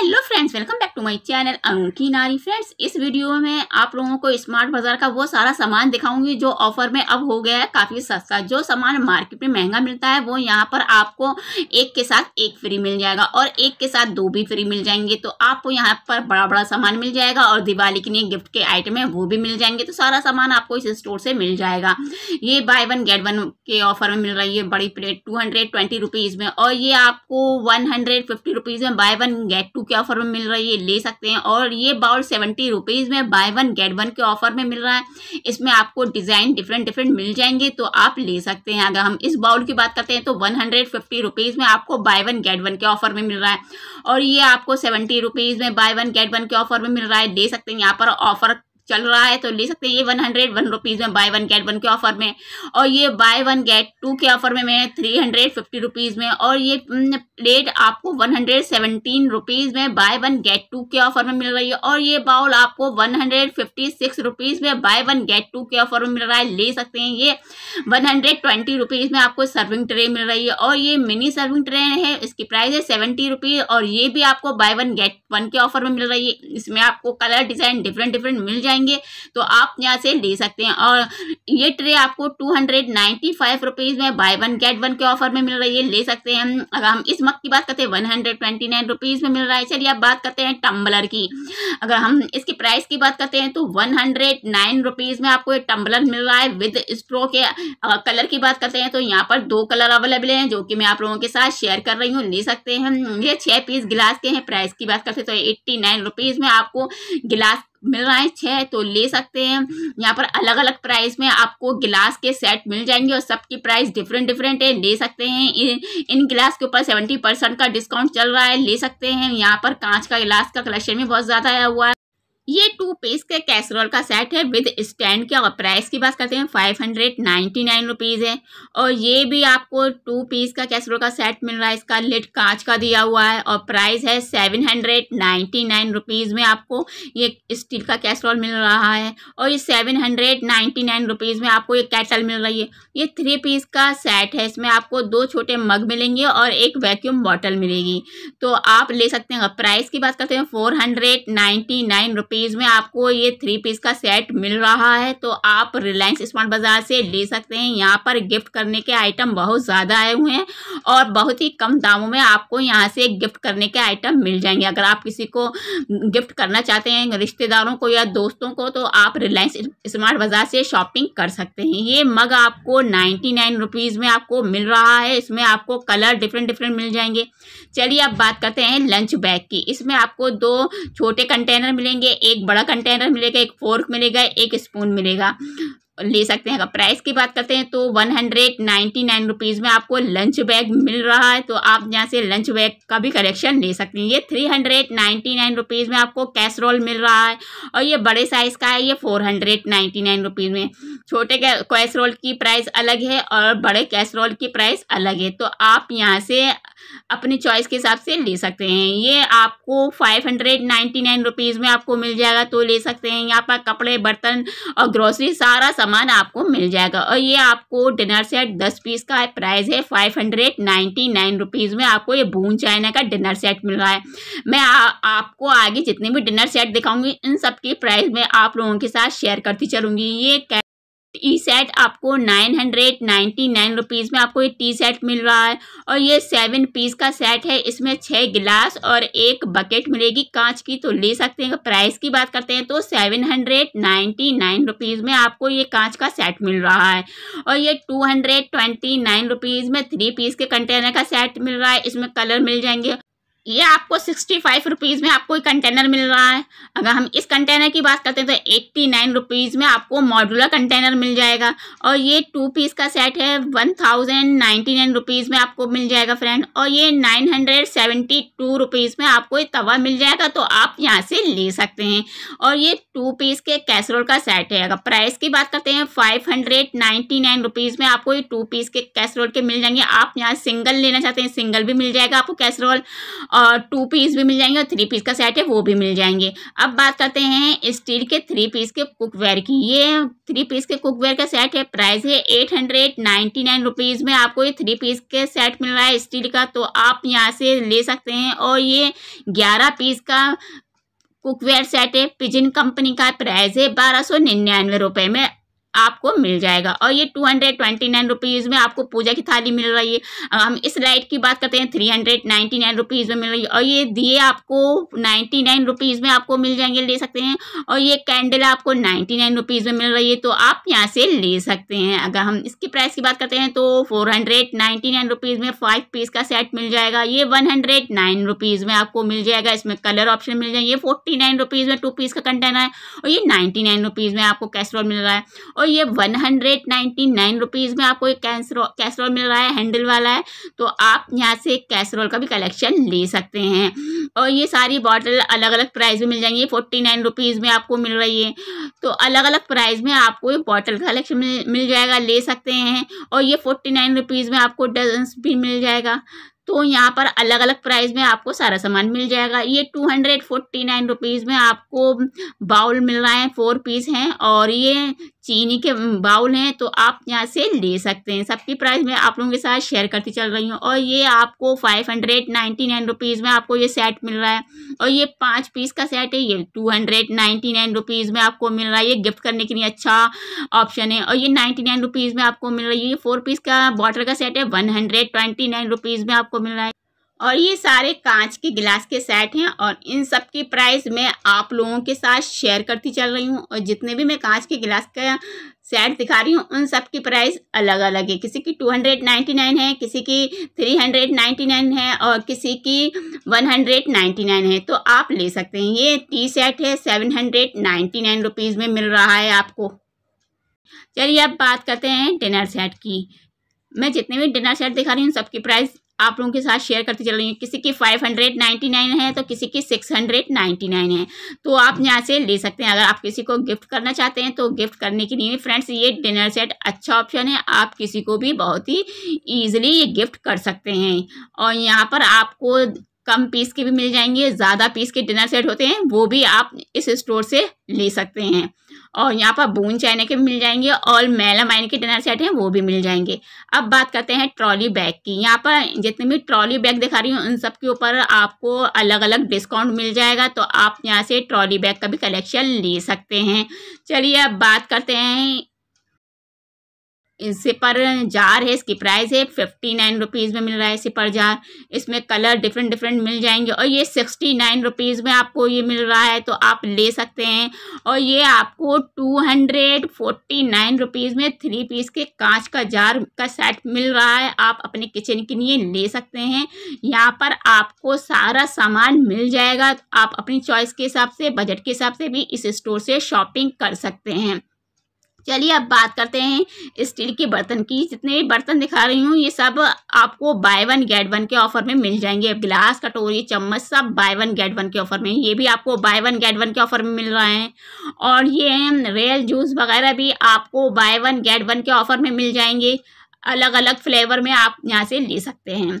hello friends welcome back to my channel Anu Nari friends इस video में आप लोगों को स्मार्ट बाजार का वो सारा सामान दिखाऊंगी जो ऑफर में अब हो गया है काफ़ी सस्ता जो सामान मार्केट में महंगा मिलता है वो यहाँ पर आपको एक के साथ एक फ्री मिल जाएगा और एक के साथ दो भी फ्री मिल जाएंगे तो आपको यहाँ पर बड़ा बड़ा सामान मिल जाएगा और दिवाली के लिए गिफ्ट के आइटम है वो भी मिल जाएंगे तो सारा सामान आपको इस स्टोर से मिल जाएगा ये बाय वन गेट वन के ऑफर में मिल रही है बड़ी plate two hundred twenty rupees में और ये आपको वन हंड्रेड फिफ्टी रुपीज़ में बाय वन गेट टू के ऑफर में मिल रही है ले सकते हैं और ये बाउल सेवेंटी रुपीज़ में बाय वन गेट वन के ऑफर में मिल रहा है इसमें आपको डिज़ाइन डिफरेंट डिफरेंट मिल जाएंगे तो आप ले सकते हैं अगर हम इस बाउल की बात करते हैं तो वन हंड्रेड फिफ्टी रुपीज़ में आपको बाय वन गेट वन के ऑफर में मिल रहा है और ये आपको सेवेंटी रुपीज़ में बाय वन गेट वन के ऑफर में मिल रहा है ले सकते हैं यहाँ पर ऑफर चल रहा है तो ले सकते हैं ये वन हंड्रेड वन रुपीज़ में बाय वन गेट वन के ऑफर में और ये बाय वन गेट टू के ऑफर में मैं थ्री हंड्रेड फिफ्टी रुपीज़ में और ये प्लेट हम्म, आपको वन हंड्रेड सेवनटीन रुपीज़ में बाय वन गेट टू के ऑफर में मिल रही है और ये बाउल आपको one hundred fifty six rupees में बाय वन गेट टू के ऑफर में मिल रहा है ले सकते हैं ये वन हंड्रेड ट्वेंटी रुपीज़ में आपको सर्विंग ट्रे मिल रही है और ये मिनी सर्विंग ट्रे है इसकी प्राइस है सेवेंटी रुपीज़ और ये भी आपको बाय वन गेट वन के ऑफर में मिल रही है इसमें आपको कलर डिज़ाइन डिफरेंट डिफरेंट मिल जाएंगे जाएंगे तो आप यहाँ से ले सकते हैं और ये ट्रे आपको two hundred ninety five rupees में बाय वन गेट वन के ऑफर में मिल रही है ले सकते हैं अगर हम इस मक की बात करते हैं one hundred twenty nine rupees में मिल रहा है चलिए आप बात करते हैं टम्बलर की अगर हम इसकी प्राइस की बात करते हैं तो वन हंड्रेड नाइन रुपीज़ में आपको ये टम्बलर मिल रहा है विद स्ट्रो के कलर की बात करते हैं तो यहाँ पर दो कलर अवेलेबल हैं जो कि मैं आप लोगों के साथ शेयर कर रही हूँ ले सकते हैं ये छह पीस गिलास के हैं प्राइस की बात करते हैं तो एट्टी नाइन रुपीज़ में आपको गिलास मिल रहा है छः तो ले सकते हैं यहाँ पर अलग अलग प्राइस में आपको गिलास के सेट मिल जाएंगे और सबकी प्राइस डिफरेंट डिफरेंट है ले सकते हैं इन इन गिलास के ऊपर सेवेंटी परसेंट का डिस्काउंट चल रहा है ले सकते हैं यहाँ पर कांच का गिलास का कलेक्शन भी बहुत ज़्यादा आया हुआ है ये टू पीस के कैसरोल का सेट है विद स्टैंड के और प्राइस की बात करते हैं five hundred ninety nine rupees है और ये भी आपको टू पीस का कैसरोल का सेट मिल रहा है इसका लिट कांच का दिया हुआ है और प्राइस है seven hundred ninety nine rupees में आपको ये स्टील का कैसरोल मिल रहा है और ये seven hundred ninety nine rupees में आपको ये कैटल मिल रही है ये थ्री पीस का सेट है इसमें आपको दो छोटे मग मिलेंगे और एक वैक्यूम बॉटल मिलेगी तो आप ले सकते हैं प्राइस की बात करते हैं four hundred ninety nine rupees rupees में आपको ये थ्री पीस का सेट मिल रहा है तो आप रिलायंस स्मार्ट बाज़ार से ले सकते हैं यहाँ पर गिफ्ट करने के आइटम बहुत ज़्यादा आए हुए हैं और बहुत ही कम दामों में आपको यहाँ से गिफ्ट करने के आइटम मिल जाएंगे अगर आप किसी को गिफ्ट करना चाहते हैं रिश्तेदारों को या दोस्तों को तो आप रिलायंस स्मार्ट बाज़ार से शॉपिंग कर सकते हैं ये मग आपको नाइन्टी नाइन रुपीज़ में आपको मिल रहा है इसमें आपको कलर डिफरेंट डिफरेंट मिल जाएंगे चलिए अब बात करते हैं लंच बैग की इसमें आपको दो छोटे कंटेनर मिलेंगे एक बड़ा कंटेनर मिलेगा एक फोर्क मिलेगा एक स्पून मिलेगा ले सकते हैं अगर प्राइस की बात करते हैं तो one hundred ninety nine rupees में आपको लंच बैग मिल रहा है तो आप यहाँ से लंच बैग का भी कलेक्शन ले सकते हैं ये three hundred ninety nine rupees में आपको कैसरोल मिल रहा है और ये बड़े साइज़ का है ये four hundred ninety nine rupees में छोटे कैसरोल की प्राइस अलग है और बड़े कैसरोल की प्राइस अलग है तो आप यहाँ से अपनी चॉइस के हिसाब से ले सकते हैं ये आपको five hundred ninety nine rupees में आपको मिल जाएगा तो ले सकते हैं यहाँ पर कपड़े बर्तन और ग्रोसरी सारा सामान आपको मिल जाएगा और ये आपको डिनर सेट दस पीस का प्राइस है five hundred ninety nine rupees में आपको ये बून चाइना का डिनर सेट मिल रहा है मैं आ, आपको आगे जितने भी डिनर सेट दिखाऊंगी इन सब की प्राइस मैं आप लोगों के साथ शेयर करती चलूँगी ये टी सेट आपको nine hundred ninety nine rupees में आपको ये टी सेट मिल रहा है और ये सेवन पीस का सेट है इसमें छः गिलास और एक बकेट मिलेगी कांच की तो ले सकते हैं प्राइस की बात करते हैं तो seven hundred ninety nine rupees में आपको ये कांच का सेट मिल रहा है और ये two hundred twenty nine rupees में थ्री पीस के कंटेनर का सेट मिल रहा है इसमें कलर मिल जाएंगे ये आपको सिक्सटी फाइव रुपीज़ में आपको एक कंटेनर मिल रहा है अगर हम इस कंटेनर की बात करते हैं तो एट्टी नाइन रुपीज़ में आपको मॉडुलर कंटेनर मिल जाएगा और ये टू पीस का सेट है one thousand ninety nine rupees में आपको मिल जाएगा फ्रेंड और ये nine hundred seventy two rupees में आपको ये तवा मिल जाएगा तो आप यहाँ से ले सकते हैं और ये टू पीस के कैसरोल का सेट है अगर प्राइस की बात करते हैं five hundred ninety nine rupees में आपको ये टू पीस के कैसरोल के मिल जाएंगे आप यहाँ सिंगल लेना चाहते हैं सिंगल भी मिल जाएगा आपको कैसरोल और और टू पीस भी मिल जाएंगे और थ्री पीस का सेट है वो भी मिल जाएंगे अब बात करते हैं स्टील के थ्री पीस के कुकवेयर की ये थ्री पीस के कुकवेयर का सेट है प्राइस है eight hundred ninety nine rupees में आपको ये थ्री पीस के सेट मिल रहा है स्टील का तो आप यहाँ से ले सकते हैं और ये ग्यारह पीस का कुकवेयर सेट है पिजिन कंपनी का प्राइस है बारह सौ निन्यानवे रुपये में आपको मिल जाएगा और ये two hundred twenty nine rupees में आपको पूजा की थाली मिल रही है हम इस लाइट की बात करते हैं three hundred ninety nine rupees में मिल रही है और ये दिए आपको नाइन्टी नाइन रुपीज़ में आपको मिल जाएंगे ले सकते हैं और ये कैंडल आपको नाइन्टी नाइन रुपीज़ में मिल रही है तो आप यहाँ से ले सकते हैं अगर हम इसकी प्राइस की बात करते हैं तो four hundred ninety nine rupees में फाइव पीस का सेट मिल जाएगा ये वन हंड्रेड नाइन रुपीज़ में आपको मिल जाएगा इसमें कलर ऑप्शन मिल जाएंगे फोर्टी नाइन रुपीज़ में टू पीस का कंटेनर है और ये नाइन्टी नाइन रुपीज़ में आपको कैसरोल मिल रहा है और ये one hundred ninety nine rupees में आपको एक कैसरो कैसरोल मिल रहा है हैंडल वाला है तो आप यहाँ से कैसरोल का भी कलेक्शन ले सकते हैं और ये सारी बॉटल अलग अलग प्राइस में मिल जाएंगी फोर्टी नाइन रुपीज़ में आपको मिल रही है तो अलग अलग प्राइस में आपको ये बॉटल का कलेक्शन मिल, मिल जाएगा ले सकते हैं और ये फोर्टी नाइन रुपीज़ में आपको डजन भी मिल जाएगा तो यहाँ पर अलग अलग प्राइस में आपको सारा सामान मिल जाएगा ये two hundred forty nine rupees में आपको बाउल मिल रहा है फोर पीस हैं और ये चीनी के बाउल हैं तो आप यहाँ से ले सकते हैं सबकी प्राइस मैं आप लोगों के साथ शेयर करती चल रही हूँ और ये आपको five hundred ninety nine rupees में आपको ये सेट मिल रहा है और ये पाँच पीस का सेट है ये two hundred ninety nine rupees में आपको मिल रहा है ये गिफ्ट करने के लिए अच्छा ऑप्शन है और ये नाइन्टी नाइन रुपीज़ में आपको मिल रही है ये फोर पीस का बॉटर का सेट है one hundred twenty nine rupees में आपको मिल रहा है और ये सारे कांच के गिलास के सेट हैं और इन सब के प्राइस मैं आप लोगों के साथ शेयर करती चल रही हूँ और जितने भी मैं कांच के गिलास का सेट दिखा रही हूँ उन सब की प्राइस अलग अलग है किसी की टू हंड्रेड नाइन्टी नाइन है किसी की थ्री हंड्रेड नाइन्टी नाइन है और किसी की वन हंड्रेड नाइन्टी नाइन है तो आप ले सकते हैं ये टी सेट है seven hundred ninety nine rupees में मिल रहा है आपको चलिए अब बात करते हैं डिनर सेट की मैं जितने भी डिनर सेट दिखा रही हूँ सबकी प्राइस आप लोगों के साथ शेयर करती चल रही हूँ किसी की फाइव हंड्रेड नाइन्टी नाइन है तो किसी की सिक्स हंड्रेड नाइन्टी नाइन है तो आप यहाँ से ले सकते हैं अगर आप किसी को गिफ्ट करना चाहते हैं तो गिफ्ट करने के लिए फ्रेंड्स ये डिनर सेट अच्छा ऑप्शन है आप किसी को भी बहुत ही ईजिली ये गिफ्ट कर सकते हैं और यहाँ पर आपको कम पीस के भी मिल जाएंगे ज़्यादा पीस के डिनर सेट होते हैं वो भी आप इस स्टोर से ले सकते हैं और यहाँ पर बून चाइना के भी मिल जाएंगे और मेला माइन के डिनर सेट हैं वो भी मिल जाएंगे अब बात करते हैं ट्रॉली बैग की यहाँ पर जितने भी ट्रॉली बैग दिखा रही हूँ उन सब के ऊपर आपको अलग अलग डिस्काउंट मिल जाएगा तो आप यहाँ से ट्रॉली बैग का भी कलेक्शन ले सकते हैं चलिए अब बात करते हैं सिपर जार है इसकी प्राइस है फिफ्टी नाइन रुपीज़ में मिल रहा है सिपर जार इसमें कलर डिफरेंट डिफरेंट मिल जाएंगे और ये सिक्सटी नाइन रुपीज़ में आपको ये मिल रहा है तो आप ले सकते हैं और ये आपको two hundred forty nine rupees में थ्री पीस के कांच का जार का सेट मिल रहा है आप अपने किचन के लिए ले सकते हैं यहाँ पर आपको सारा सामान मिल जाएगा तो आप अपनी चॉइस के हिसाब से बजट के हिसाब से भी इस स्टोर से शॉपिंग कर सकते हैं चलिए अब बात करते हैं स्टील के बर्तन की जितने बर्तन दिखा रही हूँ ये सब आपको बाय वन गेट वन के ऑफर में मिल जाएंगे गिलास कटोरी चम्मच सब बाय वन गेट वन के ऑफर में ये भी आपको बाय वन गेट वन के ऑफर में मिल रहा है और ये रेल जूस वगैरह भी आपको बाय वन गेट वन के ऑफर में मिल जाएंगे अलग अलग फ्लेवर में आप यहाँ से ले सकते हैं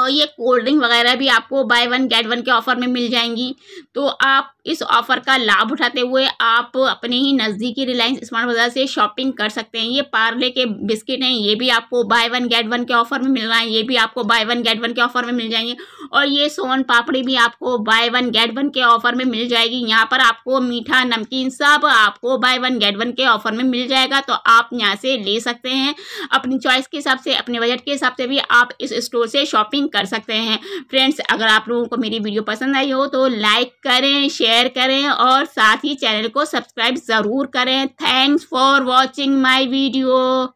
और ये कोल्ड ड्रिंक वगैरह भी आपको बाय वन गेट वन के ऑफर में मिल जाएंगी तो आप इस ऑफर का लाभ उठाते हुए आप अपने ही नज़दीकी रिलायंस स्मार्ट बाजार से शॉपिंग कर सकते हैं ये पार्ले के बिस्किट हैं ये भी आपको बाय वन गेट वन के ऑफर में मिल रहा है ये भी आपको बाय वन गेट वन के ऑफर में मिल जाएंगे और ये सोन पापड़ी भी आपको बाय वन गेट वन के ऑफर में मिल जाएगी यहाँ पर आपको मीठा नमकीन सब आपको बाय वन गेट वन के ऑफर में मिल जाएगा तो आप यहाँ से ले सकते हैं अपनी चॉइस के हिसाब से अपने बजट के हिसाब से भी आप इस स्टोर से शॉपिंग कर सकते हैं फ्रेंड्स अगर आप लोगों को मेरी वीडियो पसंद आई हो तो लाइक करें शेयर शेयर करें और साथ ही चैनल को सब्सक्राइब ज़रूर करें thanks for watching my video